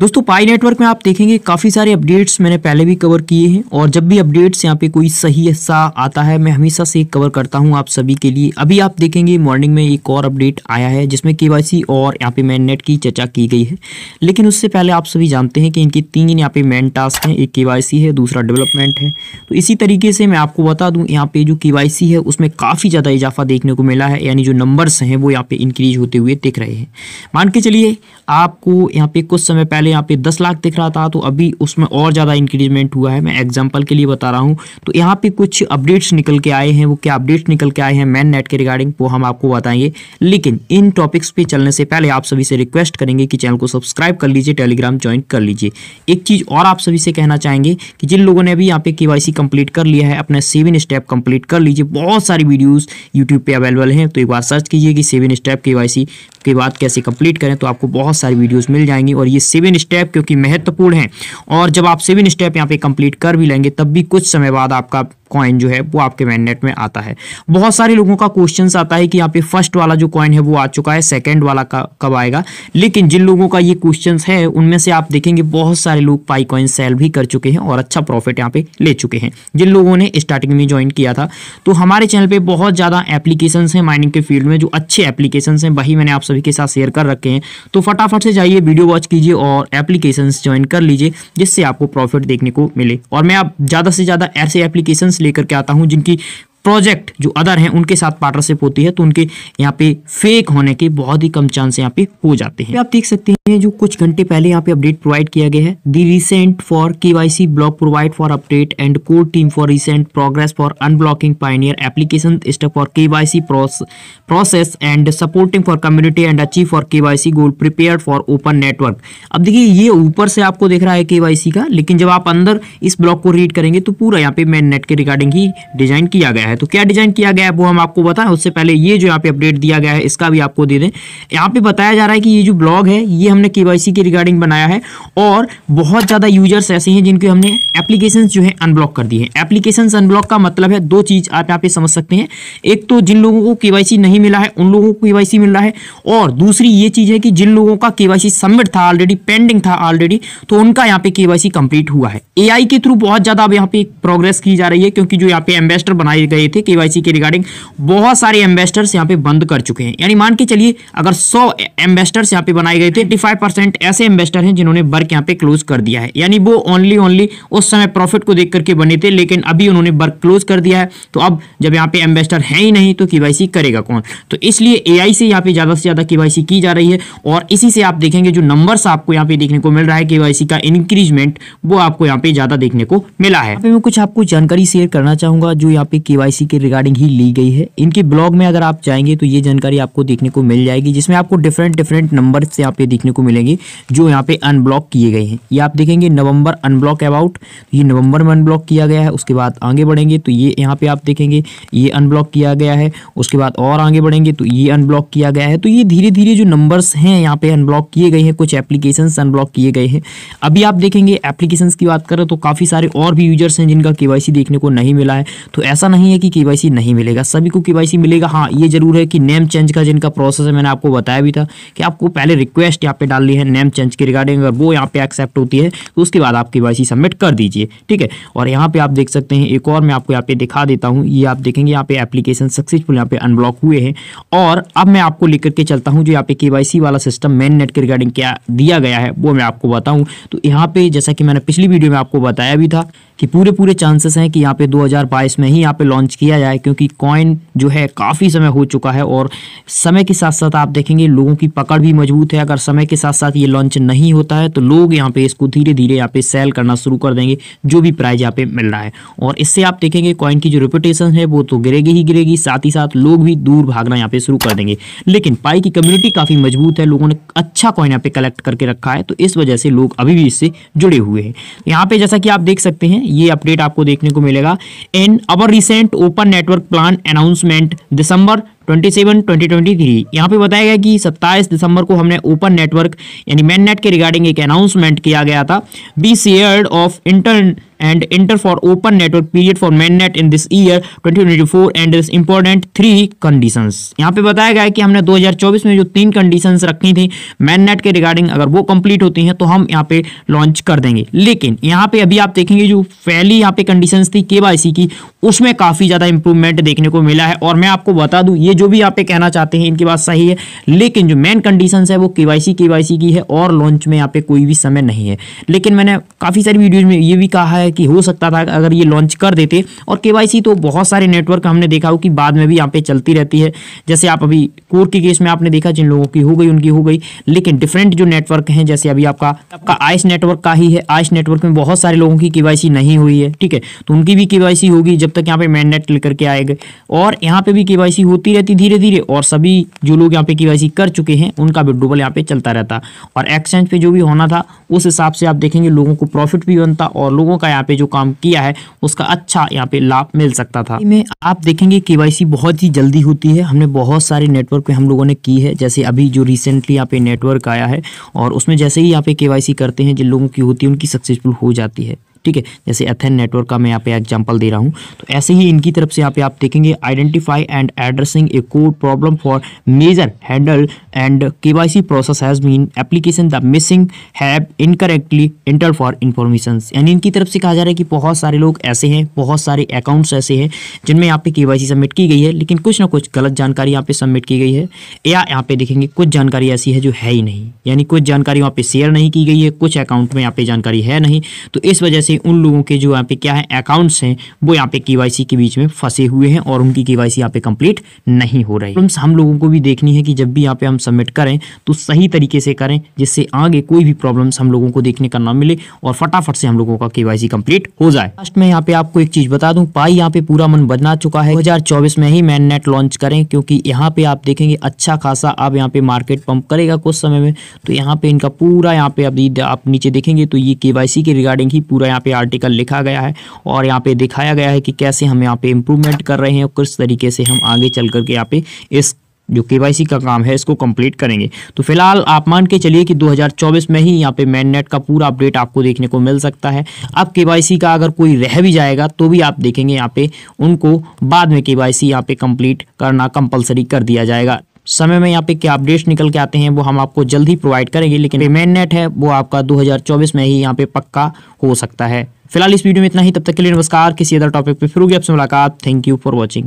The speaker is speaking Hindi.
दोस्तों पाई नेटवर्क में आप देखेंगे काफ़ी सारे अपडेट्स मैंने पहले भी कवर किए हैं और जब भी अपडेट्स यहाँ पे कोई सही हिस्सा आता है मैं हमेशा से कवर करता हूँ आप सभी के लिए अभी आप देखेंगे मॉर्निंग में एक और अपडेट आया है जिसमें केवाईसी और यहाँ पे मैन नेट की चर्चा की गई है लेकिन उससे पहले आप सभी जानते हैं कि इनके तीन यहाँ पे मेन टास्क हैं एक के है दूसरा डेवलपमेंट है तो इसी तरीके से मैं आपको बता दूँ यहाँ पे जो के है उसमें काफ़ी ज़्यादा इजाफा देखने को मिला है यानी जो नंबर्स हैं वो यहाँ पे इंक्रीज होते हुए दिख रहे हैं मान के चलिए आपको यहाँ पे कुछ समय पहले यहाँ पे दस लाख दिख रहा था तो अभी उसमें और ज़्यादा इंक्रीजमेंट हुआ है मैं एग्जाम्पल के लिए बता रहा हूँ तो यहाँ पे कुछ अपडेट्स निकल के आए हैं वो क्या अपडेट्स निकल के आए हैं मैन नेट के रिगार्डिंग वो हम आपको बताएंगे लेकिन इन टॉपिक्स पे चलने से पहले आप सभी से रिक्वेस्ट करेंगे कि चैनल को सब्सक्राइब कर लीजिए टेलीग्राम ज्वाइन कर लीजिए एक चीज़ और आप सभी से कहना चाहेंगे कि जिन लोगों ने अभी यहाँ पे के कंप्लीट कर लिया है अपना सेवन स्टेप कंप्लीट कर लीजिए बहुत सारी वीडियोज़ यूट्यूब पर अवेलेबल हैं तो एक बार सर्च कीजिए कि सेवन स्टेप के के बाद कैसे कंप्लीट करें तो आपको बहुत बहुत सारी वीडियोज़ मिल जाएंगी और ये सेवन स्टेप क्योंकि महत्वपूर्ण है और जब आप सेवन स्टेप यहाँ पे कंप्लीट कर भी लेंगे तब भी कुछ समय बाद आपका कॉइन जो है वो आपके मैंडेट में आता है बहुत सारे लोगों का क्वेश्चन आता है कि यहाँ पे फर्स्ट वाला जो कॉइन है वो आ चुका है सेकेंड वाला कब आएगा लेकिन जिन लोगों का ये क्वेश्चन है उनमें से आप देखेंगे बहुत सारे लोग पाई कॉइन सेल भी कर चुके हैं और अच्छा प्रॉफिट यहाँ पे ले चुके हैं जिन लोगों ने स्टार्टिंग में ज्वाइन किया था तो हमारे चैनल पर बहुत ज़्यादा एप्लीकेशन हैं माइनिंग के फील्ड में जो अच्छे एप्लीकेशन हैं वही मैंने आप सभी के साथ शेयर कर रखे हैं तो फटाफट से जाइए वीडियो वॉच कीजिए और एप्लीकेशन ज्वाइन कर लीजिए जिससे आपको प्रॉफिट देखने को मिले और मैं आप ज़्यादा से ज़्यादा ऐसे एप्लीकेशन लेकर के आता हूँ जिनकी प्रोजेक्ट जो अदर हैं उनके साथ पार्टनरशिप होती है तो उनके यहाँ पे फेक होने के बहुत ही कम चांस यहाँ पे हो जाते हैं आप देख सकते हैं जो कुछ घंटे पहले यहाँ पे अपडेट प्रोवाइड किया गया है the recent for KYC block provide for update and core team for recent progress for unblocking pioneer application step for KYC process and supporting for community and achieve for KYC goal prepare for open network अब देखिए ये ऊपर से आपको देख रहा है केवाईसी का लेकिन जब आप अंदर इस ब्लॉक को रीड करेंगे तो पूरा यहाँ पे मेन नेट के रिगार्डिंग ही डिजाइन किया गया है है तो क्या डिजाइन किया गया है वो हम आपको बताएं उससे पहले ये जो यहाँ पे अपडेट दिया गया है इसका भी आपको दे दें यहाँ पे बताया जा रहा है कि ये जो ब्लॉग है ये हमने के के रिगार्डिंग बनाया है और बहुत ज़्यादा यूजर्स ऐसे हैं जिनके हमने एप्लीकेशन जो है अनब्लॉक कर दिए हैं एप्लीकेशन अनब्लॉक का मतलब है दो चीज़ आप यहाँ पे समझ सकते हैं एक तो जिन लोगों को के नहीं मिला है उन लोगों को के मिल रहा है और दूसरी ये चीज़ है कि जिन लोगों का के सबमिट था ऑलरेडी पेंडिंग था ऑलरेडी तो उनका यहाँ पे के कंप्लीट हुआ है ए के थ्रू बहुत ज़्यादा अब यहाँ पे प्रोग्रेस की जा रही है क्योंकि जो यहाँ पे एम्बेसडर बनाए गए रहे थे केवाईसी के रिगार्डिंग बहुत सारे एम्बेस्टर्स यहाँ पे बंद कर चुके हैं यानी मान के चलिए अगर सौ एम्बेस्टर्स यहाँ पे बनाए गए थे ट्वेंटी ऐसे एम्बेस्टर हैं जिन्होंने वर्क यहाँ पे क्लोज कर दिया है यानी वो ओनली ओनली उस समय प्रॉफिट को देख करके बने थे लेकिन अभी उन्होंने वर्क क्लोज कर दिया है तो अब जब यहाँ पे एम्बेस्टर है ही नहीं तो के करेगा कौन तो इसलिए ए से यहाँ पे ज़्यादा से ज़्यादा के की जा रही है और इसी से आप देखेंगे जो नंबर्स आपको यहाँ पे देखने को मिल रहा है के का इंक्रीजमेंट वो आपको यहाँ पे ज़्यादा देखने को मिला है मैं कुछ आपको जानकारी शेयर करना चाहूंगा जो यहाँ पे के केवाईसी के रिगार्डिंग ही ली गई है इनके ब्लॉग में अगर आप जाएंगे तो ये जानकारी आपको देखने को मिल जाएगी जिसमें आपको डिफरेंट डिफरेंट नंबर से यहाँ पे देखने को मिलेंगे जो यहाँ पे अनब्लॉक किए गए हैं ये आप देखेंगे नवंबर अनब्लॉक अबाउट ये नवंबर में अनब्लॉक किया गया है उसके बाद आगे बढ़ेंगे तो ये यहाँ पे आप देखेंगे ये अनब्लॉक किया गया है उसके बाद और आगे बढ़ेंगे तो ये अनब्लॉक किया गया है तो ये धीरे धीरे जो नंबर्स हैं यहाँ पे अनब्लॉक किए गए हैं कुछ एप्लीकेशन अनब्लॉक किए गए हैं अभी आप देखेंगे एप्लीकेशन की बात करें तो काफ़ी सारे और भी यूजर्स हैं जिनका के देखने को नहीं मिला है तो ऐसा नहीं है है कि केवाईसी नहीं मिलेगा सभी को केवाईसी मिलेगा हाँ ये जरूर है कि नेम चेंज का जिनका प्रोसेस है मैंने आपको बताया भी था कि आपको पहले रिक्वेस्ट यहाँ पे डालनी है नेम चेंज की रिगार्डिंग अगर वो यहाँ पे एक्सेप्ट होती है तो उसके बाद आप के सबमिट कर दीजिए ठीक है और यहाँ पे आप देख सकते हैं एक और मैं आपको यहाँ पे दिखा देता हूँ ये आप देखेंगे यहाँ पे एप्लीकेशन सक्सेसफुल यहाँ पे अनब्लॉक हुए हैं और अब मैं आपको लेकर के चलता हूँ जो यहाँ पे के वाला सिस्टम मेन नेट के रिगार्डिंग क्या दिया गया है वो मैं आपको बताऊँ तो यहाँ पे जैसा कि मैंने पिछली वीडियो में आपको बताया भी था कि पूरे पूरे चांसेस हैं कि यहाँ पे 2022 में ही यहाँ पे लॉन्च लॉन्च किया जाए क्योंकि कॉइन जो है काफ़ी समय हो चुका है और समय के साथ साथ आप देखेंगे लोगों की पकड़ भी मजबूत है अगर समय के साथ साथ ये लॉन्च नहीं होता है तो लोग यहाँ पे इसको धीरे धीरे यहाँ पे सेल करना शुरू कर देंगे जो भी प्राइज यहाँ पे मिल रहा है और इससे आप देखेंगे कॉइन की जो रिपोटेशन है वो तो गिरेगी ही गिरेगी साथ ही साथ लोग भी दूर भागना यहाँ पे शुरू कर देंगे लेकिन पाई की कम्युनिटी काफ़ी मजबूत है लोगों ने अच्छा कॉइन यहाँ पे कलेक्ट करके रखा है तो इस वजह से लोग अभी भी इससे जुड़े हुए हैं यहाँ पे जैसा कि आप देख सकते हैं ये अपडेट आपको देखने को मिलेगा in our recent project open network plan announcement December 27, 2023 यहाँ पे बताया गया कि 27 दिसंबर को हमने ओपन नेटवर्क यानी मेन नेट के रिगार्डिंग एक अनाउंसमेंट किया गया था B C of enter and enter for open network period for mainnet in this year 2024 and this important three condition यहाँ पे बताया गया है कि हमने 2024 में जो तीन कंडीशन रखी थी नेट के रिगार्डिंग अगर वो कंप्लीट होती हैं तो हम यहाँ पे लॉन्च कर देंगे लेकिन यहाँ पे अभी आप देखेंगे जो पहली यहाँ पे कंडीशन थी के की उसमें काफ़ी ज़्यादा इंप्रूवमेंट देखने को मिला है और मैं आपको बता दूँ ये जो भी यहाँ पे कहना चाहते हैं इनकी बात सही है लेकिन जो मेन कंडीशन है वो के वाई की है और लॉन्च में यहाँ पे कोई भी समय नहीं है लेकिन मैंने काफ़ी सारी वीडियोज में ये भी कहा है है कि हो सकता था अगर ये लॉन्च कर देते और के तो बहुत सारे नेटवर्क हमने देखा हो कि बाद में भी यहाँ पे चलती रहती है जैसे आप अभी कोर के केस में आपने देखा जिन लोगों की हो गई उनकी हो गई लेकिन डिफरेंट जो नेटवर्क हैं जैसे अभी आपका आपका आइस नेटवर्क का ही है आइस नेटवर्क में बहुत सारे लोगों की के नहीं हुई है ठीक है तो उनकी भी के होगी जब तक यहाँ पे नेट लेकर के आएगा और यहाँ पे भी के होती रहती धीरे धीरे और सभी जो लोग यहाँ पे के कर चुके हैं उनका भी डुबल यहाँ पे चलता रहता और एक्सचेंज पे जो भी होना था उस हिसाब से आप देखेंगे लोगों को प्रॉफिट भी बनता और लोगों का यहाँ पे जो काम किया है उसका अच्छा यहाँ पे लाभ मिल सकता था में आप देखेंगे के बहुत ही जल्दी होती है हमने बहुत सारे नेटवर्क पे हम लोगों ने की है जैसे अभी जो रिसेंटली यहाँ पे नेटवर्क आया है और उसमें जैसे ही यहाँ पे के करते हैं जिन लोगों की होती है उनकी सक्सेसफुल हो जाती है ठीक है जैसे एथेन नेटवर्क का मैं यहाँ पे एग्जांपल दे रहा हूँ तो ऐसे ही इनकी तरफ से यहाँ पे आप देखेंगे identify and addressing a code problem for major handle and के process has been application the missing have incorrectly enter for information यानी इनकी तरफ से कहा जा रहा है कि बहुत सारे लोग ऐसे हैं बहुत सारे अकाउंट्स ऐसे हैं जिनमें यहाँ पे के सबमिट की गई है लेकिन कुछ ना कुछ गलत जानकारी यहाँ पे सबमिट की गई है या यहाँ पे देखेंगे कुछ जानकारी ऐसी है जो है ही नहीं यानी कुछ जानकारी वहाँ पे शेयर नहीं की गई है कुछ अकाउंट में यहाँ पे जानकारी है नहीं तो इस वजह से से उन लोगों के जो यहाँ पे क्या है अकाउंट्स हैं वो यहाँ पे केवाईसी के बीच में फंसे हुए हैं और उनकी केवाईसी यहाँ पे कंप्लीट नहीं हो रही हम लोगों को भी देखनी है कि जब भी यहाँ पे हम सबमिट करें तो सही तरीके से करें जिससे आगे कोई भी प्रॉब्लम्स हम लोगों को देखने का ना मिले और फटाफट से हम लोगों का केवाईसी कंप्लीट हो जाए लास्ट में यहाँ पे आपको एक चीज बता दूं पाई यहाँ पे पूरा मन बदला चुका है दो में ही मैन नेट लॉन्च करें क्योंकि यहाँ पे आप देखेंगे अच्छा खासा आप यहाँ पे मार्केट पंप करेगा कुछ समय में तो यहाँ पे इनका पूरा यहाँ पे अभी आप नीचे देखेंगे तो ये केवाईसी के रिगार्डिंग ही पूरा यहाँ पे आर्टिकल लिखा गया है और यहाँ पे दिखाया गया है कि कैसे हम यहाँ पे इम्प्रूवमेंट कर रहे हैं और किस तरीके से हम आगे चल करके यहाँ पे इस जो के का काम है इसको कंप्लीट करेंगे तो फिलहाल आप मान के चलिए कि 2024 में ही यहाँ पे मैन नेट का पूरा अपडेट आपको देखने को मिल सकता है अब के का अगर कोई रह भी जाएगा तो भी आप देखेंगे यहाँ पे उनको बाद में के वाई सी यहाँ पे कंप्लीट करना कंपलसरी कर दिया जाएगा समय में यहाँ पे क्या अपडेट्स निकल के आते हैं वो हम आपको जल्द ही प्रोवाइड करेंगे लेकिन मेन नेट है वो आपका 2024 में ही यहाँ पे पक्का हो सकता है फिलहाल इस वीडियो में इतना ही तब तक के लिए नमस्कार किसी अदर टॉपिक पे फिर होगी आपसे मुलाकात थैंक यू फॉर वॉचिंग